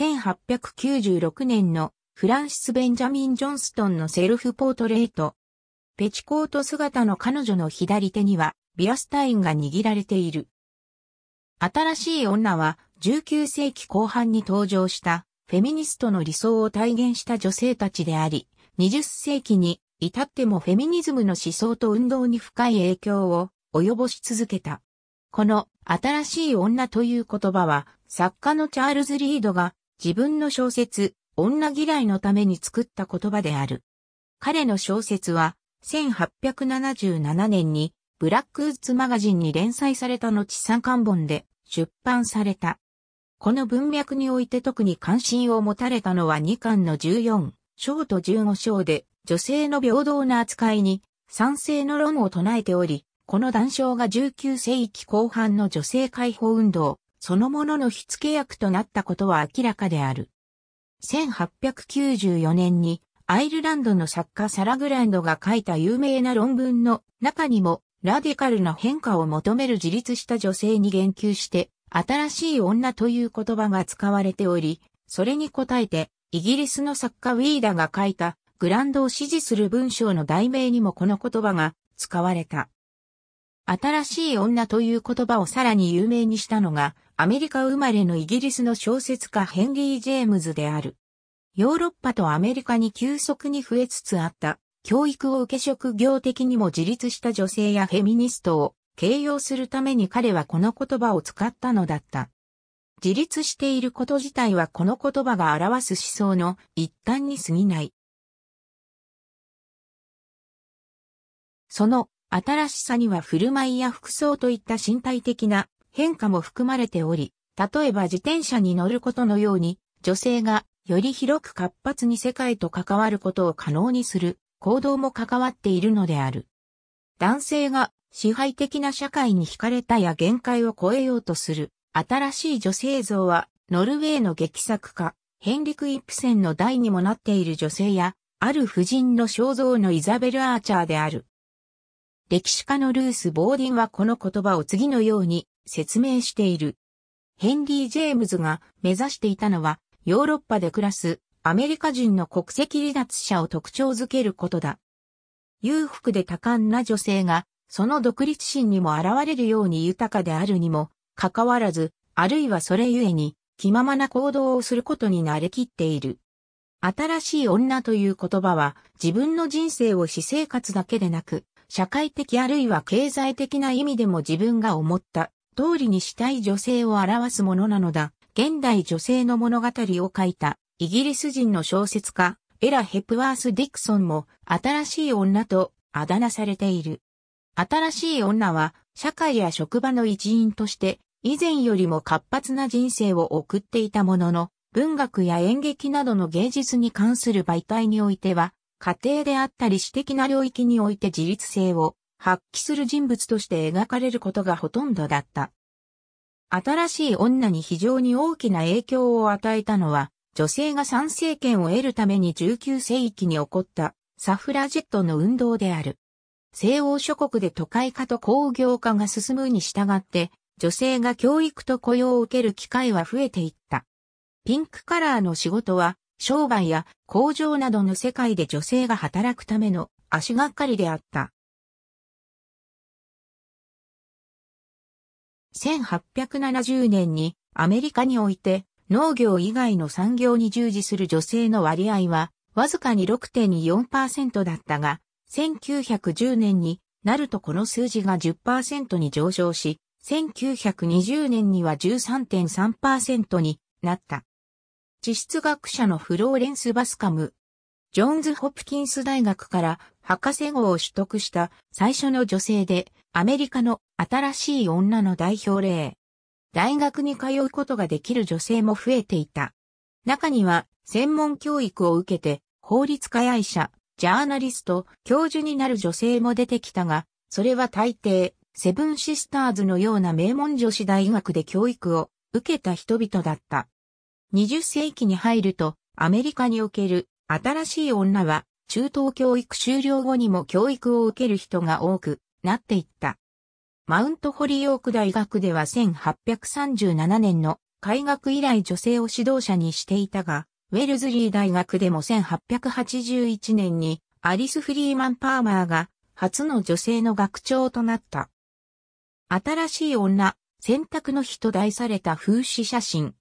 1896年のフランシス・ベンジャミン・ジョンストンのセルフポートレート。ペチコート姿の彼女の左手にはビラスタインが握られている。新しい女は19世紀後半に登場したフェミニストの理想を体現した女性たちであり、20世紀に至ってもフェミニズムの思想と運動に深い影響を及ぼし続けた。この新しい女という言葉は作家のチャールズ・リードが自分の小説、女嫌いのために作った言葉である。彼の小説は、1877年に、ブラックウッズマガジンに連載された後三巻本で出版された。この文脈において特に関心を持たれたのは2巻の14章と15章で女性の平等な扱いに賛成の論を唱えており、この談章が19世紀後半の女性解放運動、そのものの火付け役となったことは明らかである。1894年にアイルランドの作家サラグランドが書いた有名な論文の中にもラディカルな変化を求める自立した女性に言及して新しい女という言葉が使われており、それに応えてイギリスの作家ウィーダが書いたグランドを支持する文章の題名にもこの言葉が使われた。新しい女という言葉をさらに有名にしたのが、アメリカ生まれのイギリスの小説家ヘンリー・ジェームズである。ヨーロッパとアメリカに急速に増えつつあった、教育を受け職業的にも自立した女性やフェミニストを形容するために彼はこの言葉を使ったのだった。自立していること自体はこの言葉が表す思想の一端に過ぎない。その新しさには振る舞いや服装といった身体的な変化も含まれており、例えば自転車に乗ることのように、女性がより広く活発に世界と関わることを可能にする行動も関わっているのである。男性が支配的な社会に惹かれたや限界を超えようとする新しい女性像はノルウェーの劇作家ヘンリク・イップセンの代にもなっている女性やある婦人の肖像のイザベル・アーチャーである。歴史家のルース・ボーディンはこの言葉を次のように説明している。ヘンリー・ジェームズが目指していたのは、ヨーロッパで暮らすアメリカ人の国籍離脱者を特徴づけることだ。裕福で多感な女性が、その独立心にも現れるように豊かであるにも、かかわらず、あるいはそれゆえに、気ままな行動をすることに慣れきっている。新しい女という言葉は、自分の人生を私生活だけでなく、社会的あるいは経済的な意味でも自分が思った通りにしたい女性を表すものなのだ。現代女性の物語を書いたイギリス人の小説家エラ・ヘプワース・ディクソンも新しい女とあだ名されている。新しい女は社会や職場の一員として以前よりも活発な人生を送っていたものの文学や演劇などの芸術に関する媒体においては家庭であったり私的な領域において自立性を発揮する人物として描かれることがほとんどだった。新しい女に非常に大きな影響を与えたのは、女性が参政権を得るために19世紀に起こったサフラジェットの運動である。西欧諸国で都会化と工業化が進むに従って、女性が教育と雇用を受ける機会は増えていった。ピンクカラーの仕事は商売や工場などの世界で女性が働くための足がかりであった。1870年にアメリカにおいて農業以外の産業に従事する女性の割合はわずかに6.24%だったが、1910年になるとこの数字が10%に上昇し、1920年には13.3%になった。地質学者のフローレンス・バスカム。ジョーンズ・ホプキンス大学から博士号を取得した最初の女性で、アメリカの新しい女の代表例。大学に通うことができる女性も増えていた。中には専門教育を受けて法律家愛者、ジャーナリスト、教授になる女性も出てきたが、それは大抵、セブンシスターズのような名門女子大学で教育を受けた人々だった。20世紀に入ると、アメリカにおける新しい女は、中等教育終了後にも教育を受ける人が多くなっていった。マウントホリオーク大学では1837年の開学以来女性を指導者にしていたが、ウェルズリー大学でも1881年にアリス・フリーマン・パーマーが初の女性の学長となった。新しい女、選択の日と題された風刺写真、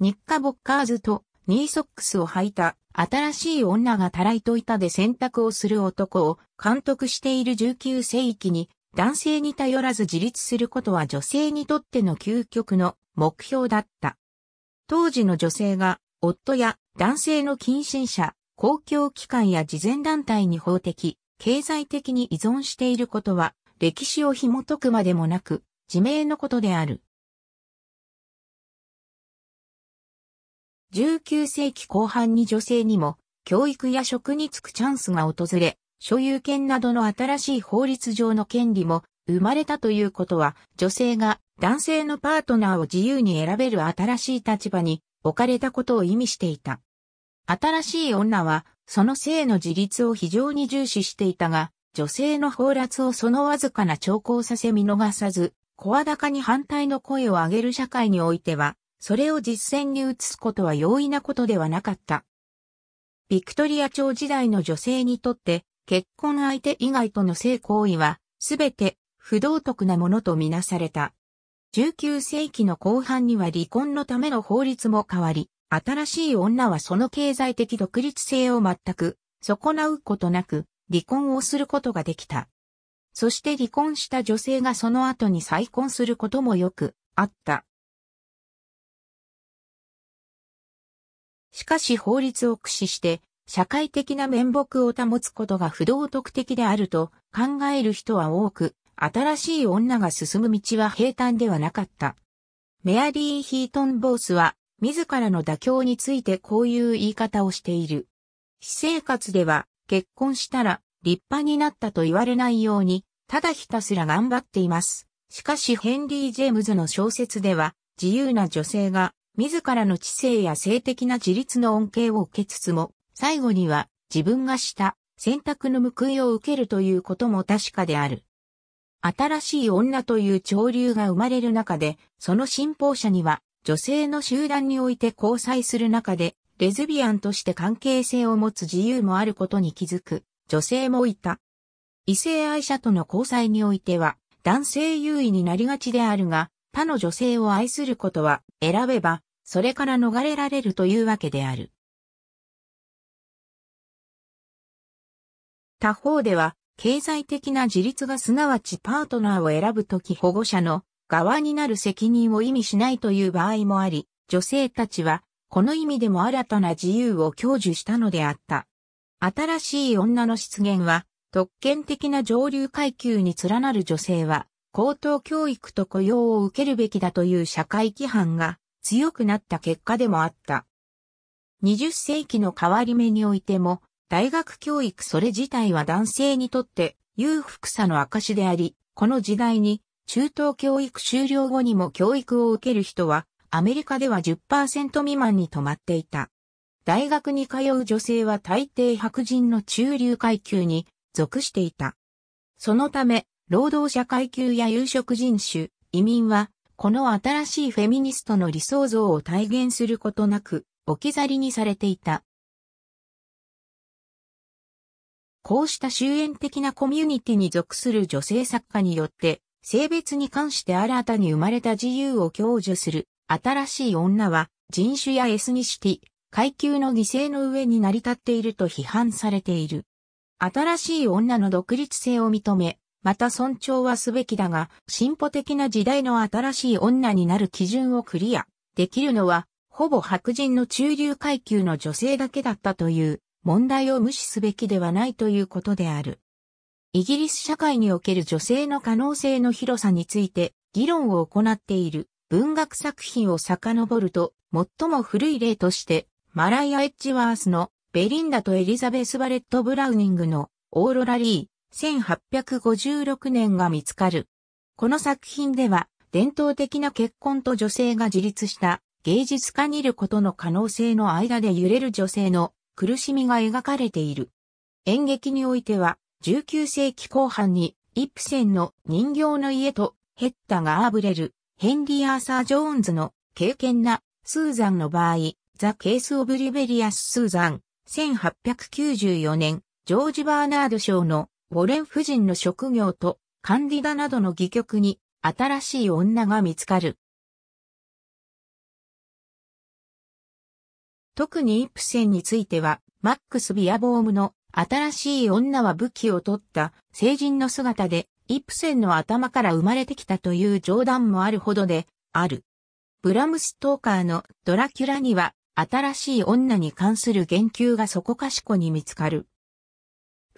日課ボッカーズとニーソックスを履いた新しい女がたらいと板で選択をする男を監督している19世紀に男性に頼らず自立することは女性にとっての究極の目標だった。当時の女性が夫や男性の近親者、公共機関や慈善団体に法的、経済的に依存していることは歴史を紐解くまでもなく自明のことである。19世紀後半に女性にも教育や職に就くチャンスが訪れ、所有権などの新しい法律上の権利も生まれたということは、女性が男性のパートナーを自由に選べる新しい立場に置かれたことを意味していた。新しい女は、その性の自立を非常に重視していたが、女性の放落をそのわずかな兆候させ見逃さず、声高に反対の声を上げる社会においては、それを実践に移すことは容易なことではなかった。ビクトリア朝時代の女性にとって、結婚相手以外との性行為は、すべて不道徳なものとみなされた。19世紀の後半には離婚のための法律も変わり、新しい女はその経済的独立性を全く損なうことなく離婚をすることができた。そして離婚した女性がその後に再婚することもよくあった。しかし法律を駆使して、社会的な面目を保つことが不道徳的であると考える人は多く、新しい女が進む道は平坦ではなかった。メアリー・ヒートン・ボースは、自らの妥協についてこういう言い方をしている。私生活では、結婚したら立派になったと言われないように、ただひたすら頑張っています。しかしヘンリー・ジェームズの小説では、自由な女性が自らの知性や性的な自立の恩恵を受けつつも、最後には自分がした選択の報いを受けるということも確かである。新しい女という潮流が生まれる中で、その信奉者には女性の集団において交際する中で、レズビアンとして関係性を持つ自由もあることに気づく女性もいた。異性愛者との交際においては、男性優位になりがちであるが、他の女性を愛することは選べばそれから逃れられるというわけである。他方では、経済的な自立がすなわちパートナーを選ぶとき保護者の側になる責任を意味しないという場合もあり、女性たちは、この意味でも新たな自由を享受したのであった。新しい女の出現は、特権的な上流階級に連なる女性は、高等教育と雇用を受けるべきだという社会規範が強くなった結果でもあった。20世紀の変わり目においても、大学教育それ自体は男性にとって裕福さの証であり、この時代に中等教育終了後にも教育を受ける人はアメリカでは10%未満に止まっていた。大学に通う女性は大抵白人の中流階級に属していた。そのため、労働者階級や有色人種、移民はこの新しいフェミニストの理想像を体現することなく、置き去りにされていた。こうした終焉的なコミュニティに属する女性作家によって、性別に関して新たに生まれた自由を享受する、新しい女は、人種やエスニシティ、階級の犠牲の上に成り立っていると批判されている。新しい女の独立性を認め、また尊重はすべきだが、進歩的な時代の新しい女になる基準をクリアできるのは、ほぼ白人の中流階級の女性だけだったという問題を無視すべきではないということである。イギリス社会における女性の可能性の広さについて議論を行っている文学作品を遡ると最も古い例としてマライア・エッジワースのベリンダとエリザベス・バレット・ブラウニングのオーロラ・リー、1856年が見つかる。この作品では、伝統的な結婚と女性が自立した芸術家にいることの可能性の間で揺れる女性の苦しみが描かれている。演劇においては、19世紀後半に、イプセンの人形の家とヘッダがあぶれる、ヘンリー・アーサー・ジョーンズの敬虔なスーザンの場合、ザ・ケース・オブ・リベリアス・スーザン、1894年、ジョージ・バーナード賞のボレン夫人の職業とカンディダなどの戯曲に新しい女が見つかる。特にイプセンについては、マックス・ビアボームの新しい女は武器を取った成人の姿で、イプセンの頭から生まれてきたという冗談もあるほどで、ある。ブラムストーカーのドラキュラには、新しい女に関する言及がそこかしこに見つかる。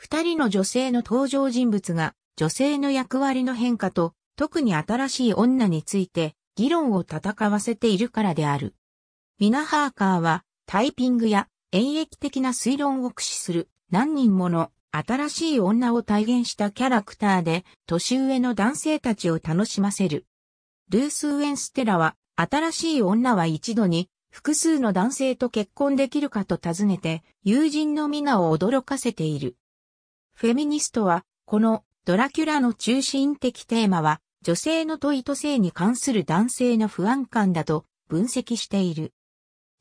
二人の女性の登場人物が女性の役割の変化と特に新しい女について議論を戦わせているからである。ミナ・ハーカーはタイピングや演劇的な推論を駆使する何人もの新しい女を体現したキャラクターで年上の男性たちを楽しませる。ルース・ウェンステラは新しい女は一度に複数の男性と結婚できるかと尋ねて友人のミナを驚かせている。フェミニストは、このドラキュラの中心的テーマは、女性の問いと性に関する男性の不安感だと分析している。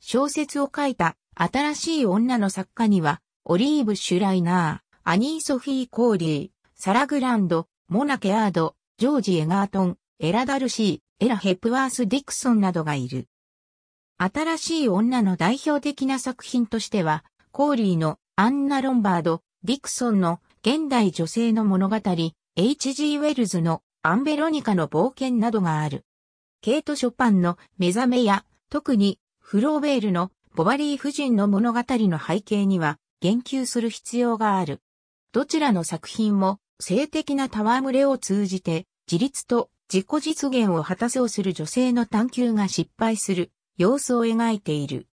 小説を書いた新しい女の作家には、オリーブ・シュライナー、アニー・ソフィー・コーリー、サラ・グランド、モナ・ケアード、ジョージ・エガートン、エラ・ダルシー、エラ・ヘプワース・ディクソンなどがいる。新しい女の代表的な作品としては、コーリーのアンナ・ロンバード、ディクソンの現代女性の物語、H.G. ウェルズのアンベロニカの冒険などがある。ケイト・ショパンの目覚めや、特にフローベールのボバリー夫人の物語の背景には言及する必要がある。どちらの作品も性的な戯れを通じて自立と自己実現を果たそうする女性の探求が失敗する様子を描いている。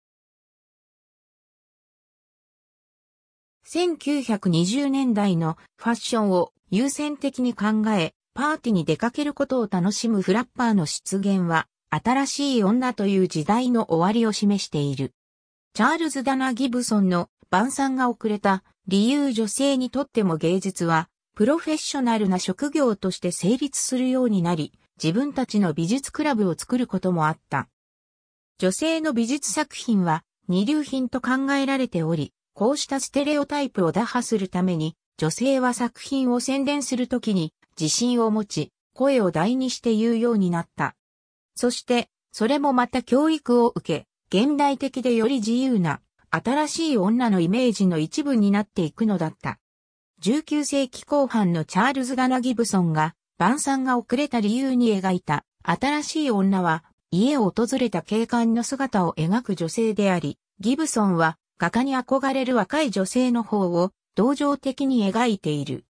1920年代のファッションを優先的に考え、パーティーに出かけることを楽しむフラッパーの出現は、新しい女という時代の終わりを示している。チャールズ・ダナ・ギブソンの晩餐が遅れた理由女性にとっても芸術は、プロフェッショナルな職業として成立するようになり、自分たちの美術クラブを作ることもあった。女性の美術作品は二流品と考えられており、こうしたステレオタイプを打破するために、女性は作品を宣伝するときに自信を持ち、声を大にして言うようになった。そして、それもまた教育を受け、現代的でより自由な、新しい女のイメージの一部になっていくのだった。19世紀後半のチャールズ・ガナ・ギブソンが、晩餐が遅れた理由に描いた、新しい女は、家を訪れた警官の姿を描く女性であり、ギブソンは、画家に憧れる若い女性の方を、同情的に描いている。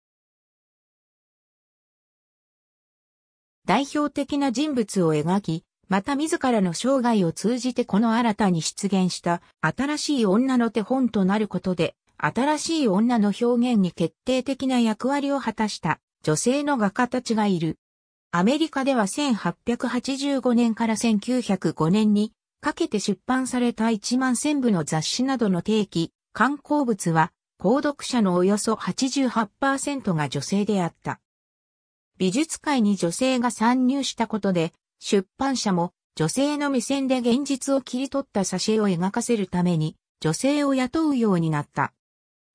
代表的な人物を描き、また自らの生涯を通じてこの新たに出現した新しい女の手本となることで、新しい女の表現に決定的な役割を果たした女性の画家たちがいる。アメリカでは1885年から1905年にかけて出版された1万千部の雑誌などの定期、刊行物は、購読者のおよそ88%が女性であった。美術界に女性が参入したことで、出版社も女性の目線で現実を切り取った挿絵を描かせるために、女性を雇うようになった。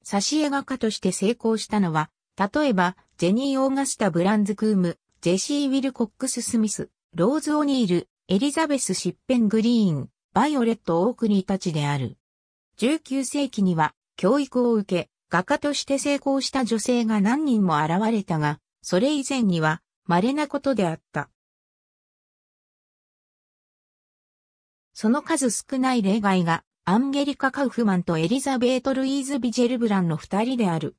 挿絵画家として成功したのは、例えば、ジェニー・オーガスタ・ブランズ・クーム、ジェシー・ウィル・コックス・スミス、ローズ・オニール、エリザベス・シッペングリーン、バイオレット・オークニーたちである。19世紀には教育を受け、画家として成功した女性が何人も現れたが、それ以前には稀なことであった。その数少ない例外が、アンゲリカ・カウフマンとエリザベート・ルイーズ・ビジェルブランの二人である。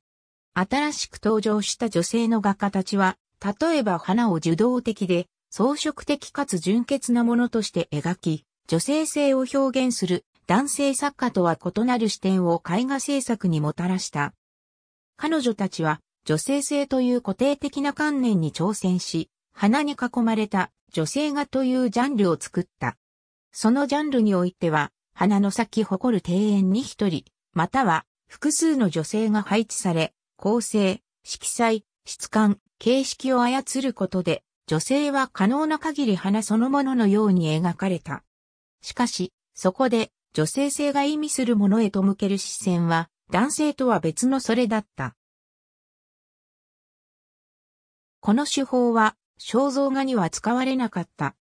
新しく登場した女性の画家たちは、例えば花を受動的で、装飾的かつ純潔なものとして描き、女性性を表現する男性作家とは異なる視点を絵画制作にもたらした。彼女たちは女性性という固定的な観念に挑戦し、花に囲まれた女性画というジャンルを作った。そのジャンルにおいては、花の咲き誇る庭園に一人、または複数の女性が配置され、構成、色彩、質感、形式を操ることで女性は可能な限り花そのもののように描かれた。しかし、そこで女性性が意味するものへと向ける視線は男性とは別のそれだった。この手法は肖像画には使われなかった。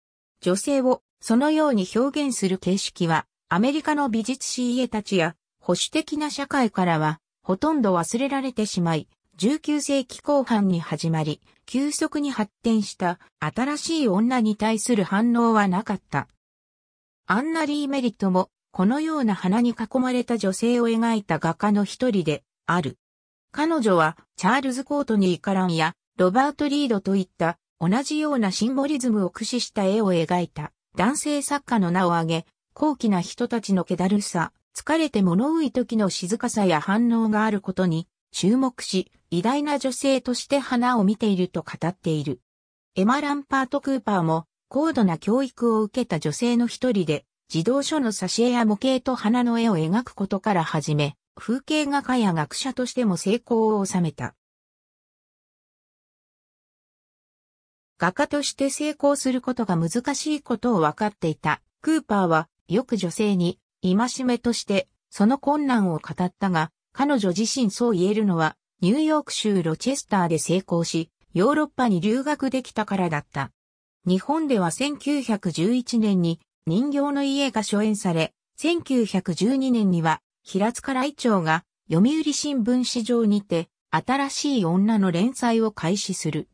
女性をそのように表現する形式はアメリカの美術史家たちや保守的な社会からはほとんど忘れられてしまい、19世紀後半に始まり、急速に発展した新しい女に対する反応はなかった。アンナ・リー・メリットも、このような花に囲まれた女性を描いた画家の一人である。彼女は、チャールズ・コートニー・カランや、ロバート・リードといった、同じようなシンボリズムを駆使した絵を描いた、男性作家の名を挙げ、高貴な人たちの気だるさ、疲れて物浮い時の静かさや反応があることに、注目し、偉大な女性として花を見ていると語っている。エマ・ランパート・クーパーも高度な教育を受けた女性の一人で、児童書の挿絵や模型と花の絵を描くことから始め、風景画家や学者としても成功を収めた。画家として成功することが難しいことを分かっていた。クーパーはよく女性に戒めとしてその困難を語ったが、彼女自身そう言えるのはニューヨーク州ロチェスターで成功し、ヨーロッパに留学できたからだった。日本では1911年に人形の家が初演され、1912年には平塚来長が読売新聞市場にて新しい女の連載を開始する。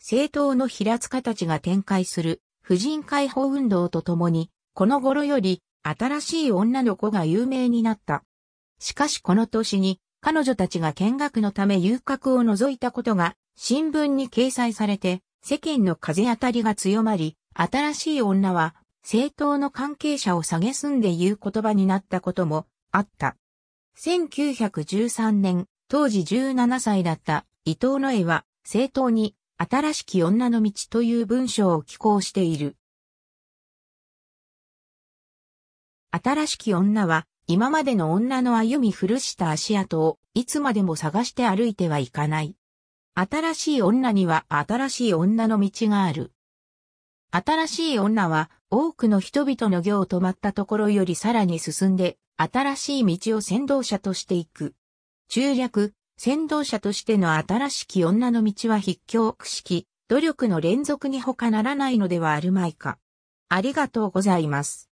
政党の平塚たちが展開する婦人解放運動とともに、この頃より新しい女の子が有名になった。しかしこの年に彼女たちが見学のため遊郭を除いたことが新聞に掲載されて世間の風当たりが強まり、新しい女は政党の関係者を蔑んで言う言葉になったこともあった。1913年、当時17歳だった伊藤の絵は政党に新しき女の道という文章を寄稿している。新しき女は今までの女の歩み古した足跡をいつまでも探して歩いてはいかない。新しい女には新しい女の道がある。新しい女は多くの人々の行を止まったところよりさらに進んで新しい道を先導者としていく。中略、先導者としての新しき女の道は筆境苦式、努力の連続に他ならないのではあるまいか。ありがとうございます。